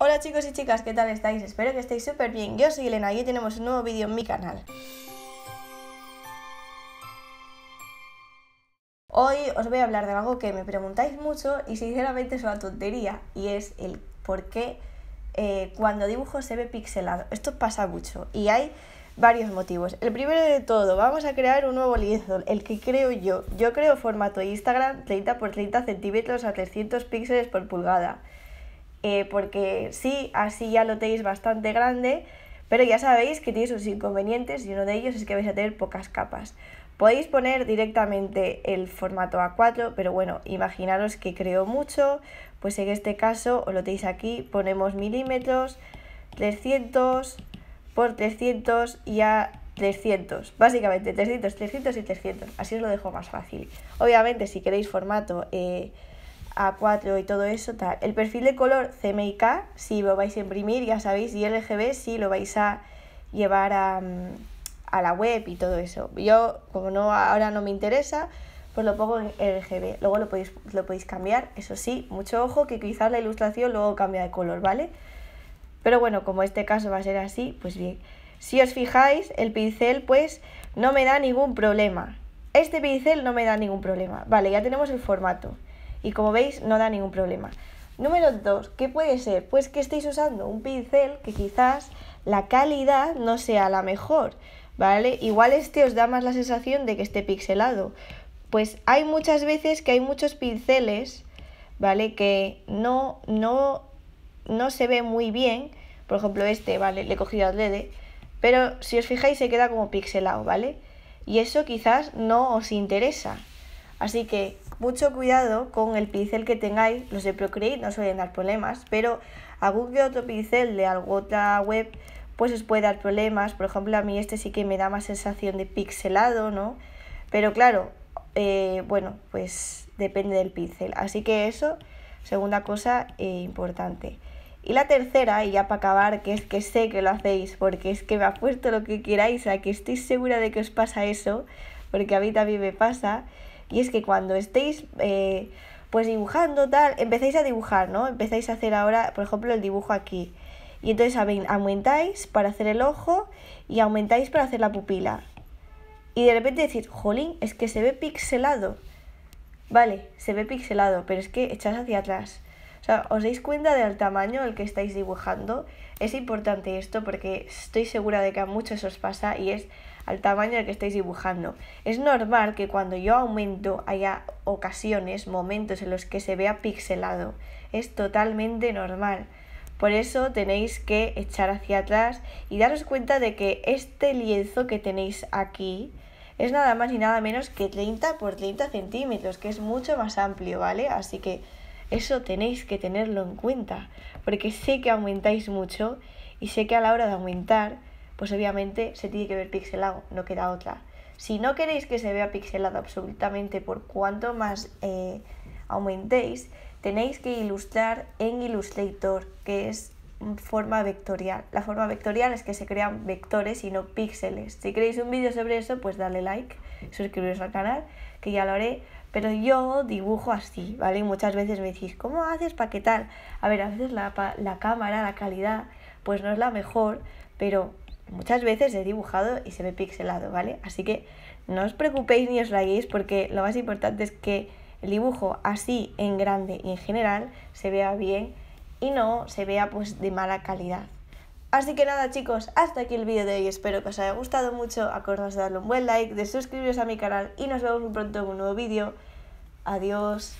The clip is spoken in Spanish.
Hola chicos y chicas, ¿qué tal estáis? Espero que estéis súper bien. Yo soy Elena y hoy tenemos un nuevo vídeo en mi canal. Hoy os voy a hablar de algo que me preguntáis mucho y sinceramente es una tontería y es el por qué eh, cuando dibujo se ve pixelado. Esto pasa mucho y hay varios motivos. El primero de todo, vamos a crear un nuevo lienzo, el que creo yo. Yo creo formato Instagram 30 x 30 centímetros a 300 píxeles por pulgada. Eh, porque sí, así ya lo tenéis bastante grande, pero ya sabéis que tiene sus inconvenientes y uno de ellos es que vais a tener pocas capas. Podéis poner directamente el formato A4, pero bueno, imaginaros que creo mucho, pues en este caso os lo tenéis aquí, ponemos milímetros, 300 por 300 y a 300, básicamente 300, 300 y 300, así os lo dejo más fácil. Obviamente si queréis formato... Eh, a4 y todo eso, tal. El perfil de color CMYK, si lo vais a imprimir, ya sabéis, y RGB si lo vais a llevar mm, a, la web y todo eso. Yo, como no ahora no me interesa, pues lo pongo en RGB. Luego lo podéis, lo podéis cambiar, eso sí, mucho ojo que quizás la ilustración luego cambia de color, ¿vale? Pero bueno, como este caso va a ser así, pues bien. Si os fijáis, el pincel pues no me da ningún problema. Este pincel no me da ningún problema. Vale, ya tenemos el formato y como veis no da ningún problema. Número 2, ¿qué puede ser? Pues que estéis usando un pincel que quizás la calidad no sea la mejor, ¿vale? Igual este os da más la sensación de que esté pixelado. Pues hay muchas veces que hay muchos pinceles, ¿vale? Que no, no, no se ve muy bien. Por ejemplo, este, ¿vale? Le he cogido al LED, pero si os fijáis se queda como pixelado, ¿vale? Y eso quizás no os interesa. Así que mucho cuidado con el pincel que tengáis, los de Procreate no suelen dar problemas, pero algún otro pincel de alguna otra web pues os puede dar problemas. Por ejemplo, a mí este sí que me da más sensación de pixelado, ¿no? Pero claro, eh, bueno, pues depende del pincel. Así que eso, segunda cosa eh, importante. Y la tercera, y ya para acabar, que es que sé que lo hacéis, porque es que me apuesto lo que queráis, a que estéis segura de que os pasa eso, porque a mí también me pasa, y es que cuando estéis eh, pues dibujando tal, empezáis a dibujar, ¿no? Empezáis a hacer ahora, por ejemplo, el dibujo aquí. Y entonces aumentáis para hacer el ojo y aumentáis para hacer la pupila. Y de repente decís, jolín, es que se ve pixelado. Vale, se ve pixelado, pero es que echas hacia atrás o sea, ¿os dais cuenta del tamaño al que estáis dibujando? Es importante esto porque estoy segura de que a muchos os pasa y es al tamaño al que estáis dibujando. Es normal que cuando yo aumento haya ocasiones, momentos en los que se vea pixelado. Es totalmente normal. Por eso tenéis que echar hacia atrás y daros cuenta de que este lienzo que tenéis aquí es nada más y nada menos que 30 por 30 centímetros, que es mucho más amplio, ¿vale? Así que eso tenéis que tenerlo en cuenta, porque sé que aumentáis mucho y sé que a la hora de aumentar, pues obviamente se tiene que ver pixelado, no queda otra. Si no queréis que se vea pixelado absolutamente por cuanto más eh, aumentéis, tenéis que ilustrar en Illustrator, que es forma vectorial. La forma vectorial es que se crean vectores y no píxeles. Si queréis un vídeo sobre eso, pues dale like, suscribiros al canal, que ya lo haré. Pero yo dibujo así, ¿vale? muchas veces me decís, ¿cómo haces para qué tal? A ver, a veces la, la cámara, la calidad, pues no es la mejor, pero muchas veces he dibujado y se ve pixelado, ¿vale? Así que no os preocupéis ni os rayéis porque lo más importante es que el dibujo así en grande y en general se vea bien y no se vea pues de mala calidad. Así que nada chicos, hasta aquí el vídeo de hoy, espero que os haya gustado mucho, acordaos de darle un buen like, de suscribiros a mi canal y nos vemos muy pronto en un nuevo vídeo. Adiós.